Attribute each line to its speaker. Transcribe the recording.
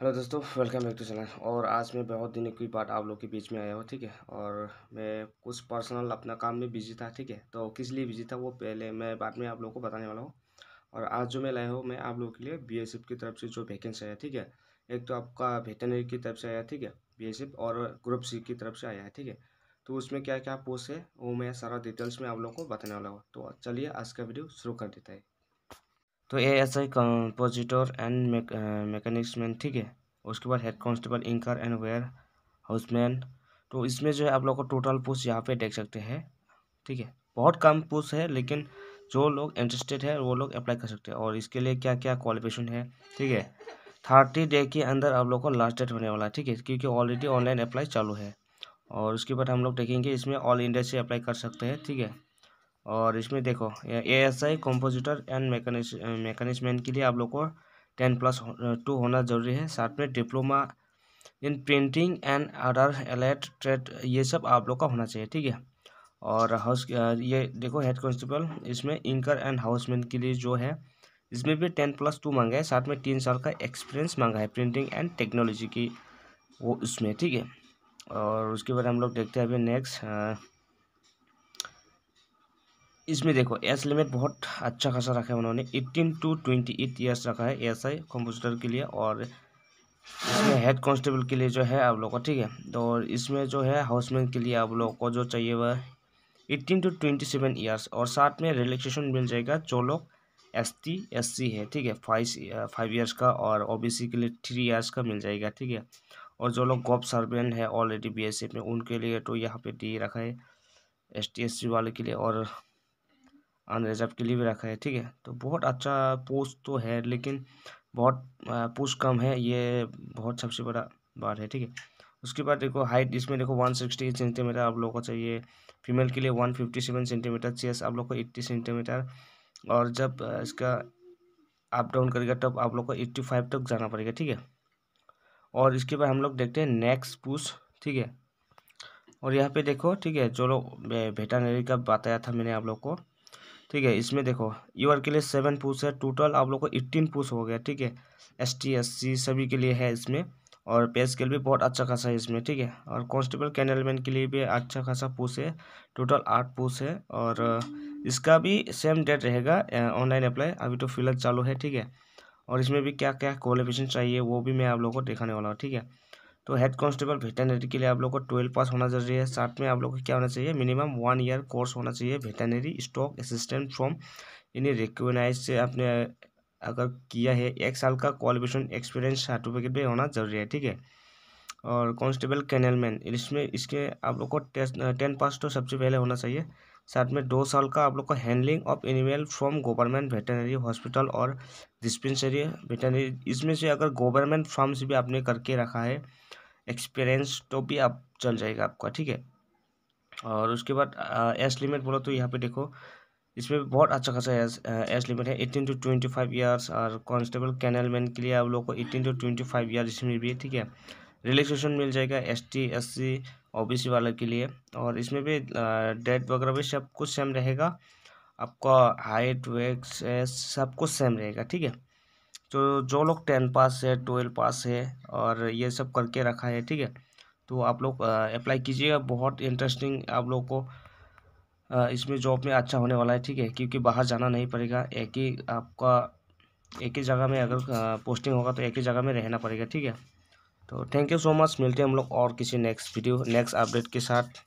Speaker 1: hello दोस्तों welcome back to channel और आज मैं बहुत दिनों की बात आप लोग के बीच में आया हूँ ठीक है और मैं कुछ पर्सनल अपना काम में बिजी था ठीक है तो किस लिए बिजी था वो पहले मैं बाद में आप लोगों को बताने वाला हूँ और आज जो मैं लाया हूँ मैं आप लोगों के लिए बी की तरफ से जो वैकेंसी आया ठीक है एक तो आपका वेटनरी की तरफ से आया ठीक है बी और ग्रुप सी की तरफ से आया है ठीक है तो उसमें क्या क्या पोस्ट है वो मैं सारा डिटेल्स में आप लोग को बताने वाला हूँ तो चलिए आज का वीडियो शुरू कर देता है तो A S I compositor and mechanics man ठीक है उसके बाद head constable inker and warehouseman तो इसमें जो है आप लोग को टोटल पोस्ट यहाँ पे देख सकते हैं ठीक है बहुत कम पोस्ट है लेकिन जो लोग इंटरेस्टेड है वो लोग अप्लाई कर सकते हैं और इसके लिए क्या क्या क्वालिफिकेशन है ठीक है थर्टी डे के अंदर आप लोग को लास्ट डेट होने वाला है ठीक है क्योंकि ऑलरेडी ऑनलाइन अप्लाई चालू है और उसके बाद हम लोग देखेंगे इसमें ऑल इंडिया से अप्लाई कर सकते हैं ठीक है और इसमें देखो A S I compositor and mechanic के लिए आप लोग को टेन प्लस टू होना जरूरी है साथ में diploma in printing and other allied trade ये सब आप लोग का होना चाहिए ठीक है और हाउस ये देखो हेड कॉन्स्टेबल इसमें इंकर एंड हाउसमैन के लिए जो है इसमें भी टेन प्लस टू मांगा है साथ में तीन साल का एक्सपीरियंस मांगा है प्रिंटिंग एंड टेक्नोलॉजी की वो उसमें ठीक है और उसके बाद हम लोग देखते हैं अभी नेक्स्ट इसमें देखो एज लिमिट बहुत अच्छा खासा रखा है उन्होंने eighteen to twenty eight years रखा है एस आई कंपोजिटर के लिए और इसमें हेड कांस्टेबल के लिए जो है आप लोग को ठीक है तो और इसमें जो है हाउसमैन के लिए आप लोग को जो चाहिए वह eighteen to twenty seven years और साथ में रिलेक्सेशन मिल जाएगा जो लोग एस टी एस सी है ठीक है फाइव फाइव ईयर्स का और ओ बी सी के लिए थ्री ईयर्स का मिल जाएगा ठीक है और जो लोग गॉप सर्वेंट है ऑलरेडी बी एस एफ में उनके लिए तो यहाँ पे डी रखा है एस टी एस सी वाले के लिए और अनरिजर्व के लिए भी रखा है ठीक है तो बहुत अच्छा पोस्ट तो है लेकिन बहुत पोस्ट कम है ये बहुत सबसे बड़ा बात है ठीक है उसके बाद देखो हाइट इसमें देखो वन सिक्सटी एट सेंटीमीटर आप लोगों को चाहिए फीमेल के लिए one fifty seven centimetre chest आप लोग को एट्टी सेंटीमीटर और जब इसका अप डाउन करेगा तब आप लोग को एट्टी फाइव तक जाना पड़ेगा ठीक है और इसके बाद हम लोग देखते हैं नेक्स्ट पुश ठीक है और यहाँ पे देखो ठीक है जो लोग भेटानरी का बताया था मैंने आप लोग को ठीक है इसमें देखो यूआर के लिए सेवन पुश है टोटल आप लोग को एट्टीन पुश हो गया ठीक है एस टी एस सी सभी के लिए है इसमें और पे स्केल भी बहुत अच्छा खासा है इसमें ठीक है और कांस्टेबल कैनलमैन के लिए भी अच्छा खासा पुश है टोटल आठ पोस्ट है और इसका भी सेम डेट रहेगा ऑनलाइन अप्लाई अभी तो फिलहाल चालू है ठीक है और इसमें भी क्या क्या क्वालिफिकेशन चाहिए वो भी मैं आप लोगों को दिखाने वाला हूँ ठीक है तो हेड कांस्टेबल वेटनरी के लिए आप लोग को ट्वेल्व पास होना जरूरी है साथ में आप लोग को क्या होना चाहिए मिनिमम वन ईयर कोर्स होना चाहिए वेटनरी स्टॉक असिस्टेंट फ्रॉम यानी रिकोगनाइज से आपने अगर किया है एक साल का क्वालिफिकेशन एक्सपीरियंस सर्टिफिकेट भी होना जरूरी है ठीक है और कांस्टेबल कैनलमैन इसमें इसके आप लोग को टेस्ट टेन पास तो सबसे पहले होना चाहिए साथ में दो साल का आप लोग को handling of animal from government veterinary hospital और डिस्पेंसरी वेटनरी इसमें से अगर गवर्नमेंट फार्म से भी आपने करके रखा है एक्सपीरियंस तो भी आप चल जाएगा आपका ठीक है और उसके बाद एज लिमिट बोलो तो यहाँ पे देखो इसमें बहुत अच्छा खासा एज लिमिट है eighteen to twenty five years और कॉन्स्टेबल कैनलमैन के लिए आप लोग को eighteen to twenty five year इसमें भी है ठीक है रिलैक्सेशन मिल जाएगा S T S C O B C वाले के लिए और इसमें भी डेट वगैरह भी सब कुछ सेम रहेगा आपका हाइट वेट सब कुछ सेम रहेगा ठीक है तो जो लोग टेन पास है ट्वेल्व पास है और ये सब करके रखा है ठीक है तो आप लोग अप्लाई कीजिएगा बहुत इंटरेस्टिंग आप लोग को इसमें जॉब में अच्छा होने वाला है ठीक है क्योंकि बाहर जाना नहीं पड़ेगा एक ही आपका एक ही जगह में अगर पोस्टिंग होगा तो एक ही जगह में रहना पड़ेगा ठीक है तो थैंक यू सो मच मिलते हैं हम लोग और किसी नेक्स्ट वीडियो नेक्स्ट अपडेट के साथ